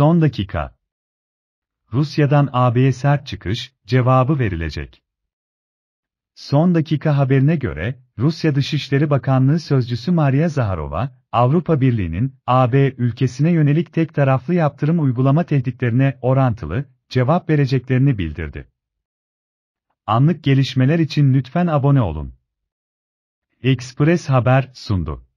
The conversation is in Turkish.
Son dakika. Rusya'dan AB'ye sert çıkış, cevabı verilecek. Son dakika haberine göre, Rusya Dışişleri Bakanlığı Sözcüsü Maria Zaharova, Avrupa Birliği'nin AB ülkesine yönelik tek taraflı yaptırım uygulama tehditlerine orantılı cevap vereceklerini bildirdi. Anlık gelişmeler için lütfen abone olun. Express Haber sundu.